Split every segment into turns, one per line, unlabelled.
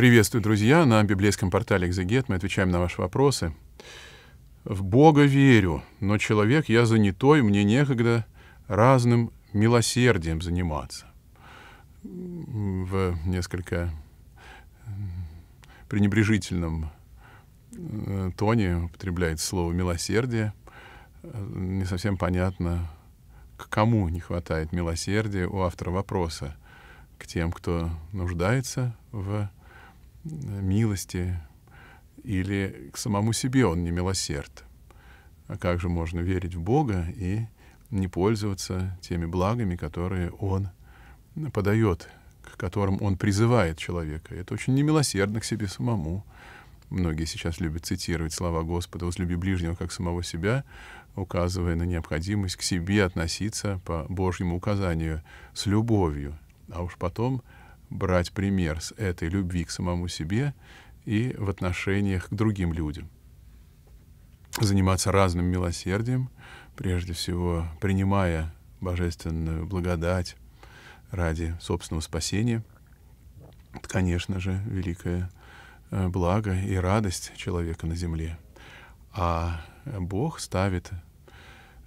Приветствую, друзья, на библейском портале «Экзегет» мы отвечаем на ваши вопросы. «В Бога верю, но человек я занятой, мне некогда разным милосердием заниматься». В несколько пренебрежительном э, тоне употребляет слово «милосердие». Не совсем понятно, к кому не хватает милосердия у автора вопроса. К тем, кто нуждается в милости или к самому себе он не милосерд. А как же можно верить в Бога и не пользоваться теми благами, которые Он подает, к которым Он призывает человека? Это очень немилосердно к себе самому. Многие сейчас любят цитировать слова Господа «Возлюби ближнего, как самого себя», указывая на необходимость к себе относиться по Божьему указанию с любовью, а уж потом — брать пример с этой любви к самому себе и в отношениях к другим людям. Заниматься разным милосердием, прежде всего принимая божественную благодать ради собственного спасения. Это, конечно же, великое э, благо и радость человека на земле. А Бог ставит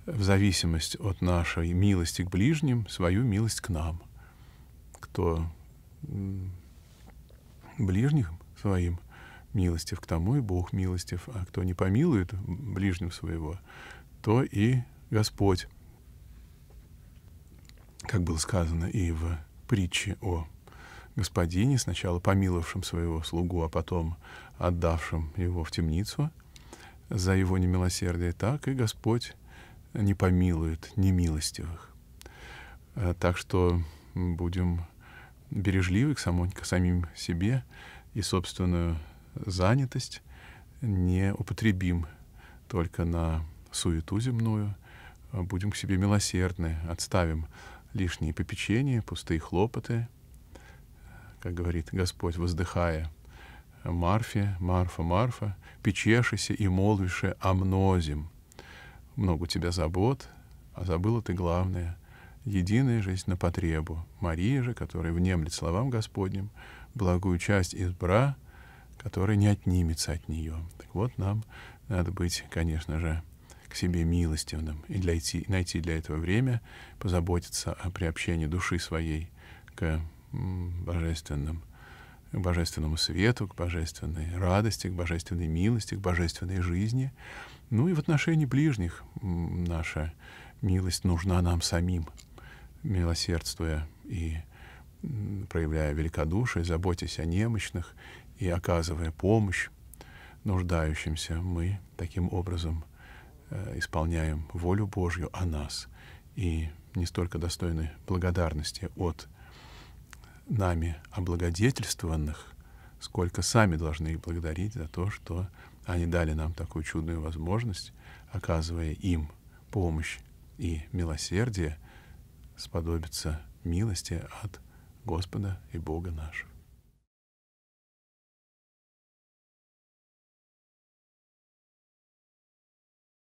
в зависимость от нашей милости к ближним свою милость к нам. Кто ближних своим милостив к тому, и Бог милостив, а кто не помилует ближним своего, то и Господь, как было сказано и в притче о господине, сначала помиловавшем своего слугу, а потом отдавшем его в темницу за его немилосердие, так и Господь не помилует немилостивых. Э, так что будем бережливы к, самому, к самим себе и собственную занятость не употребим только на суету земную, будем к себе милосердны, отставим лишние попечения, пустые хлопоты, как говорит Господь, воздыхая, Марфе, Марфа, Марфа, печешися и молвиши о мнозем. Много у тебя забот, а забыла ты главное — единая жизнь на потребу. Мария же, которая внемлет словам Господним, благую часть избра, которая не отнимется от нее. Так вот, нам надо быть, конечно же, к себе милостивным и для идти, найти для этого время, позаботиться о приобщении души своей к божественным, к божественному свету, к божественной радости, к божественной милости, к божественной жизни. Ну и в отношении ближних наша милость нужна нам самим милосердствуя и проявляя великодушие, заботясь о немощных и оказывая помощь нуждающимся, мы таким образом э, исполняем волю Божью о нас и не столько достойны благодарности от нами облагодетельствованных, сколько сами должны их благодарить за то, что они дали нам такую чудную возможность, оказывая им помощь и милосердие — сподобится милости от Господа и Бога нашего.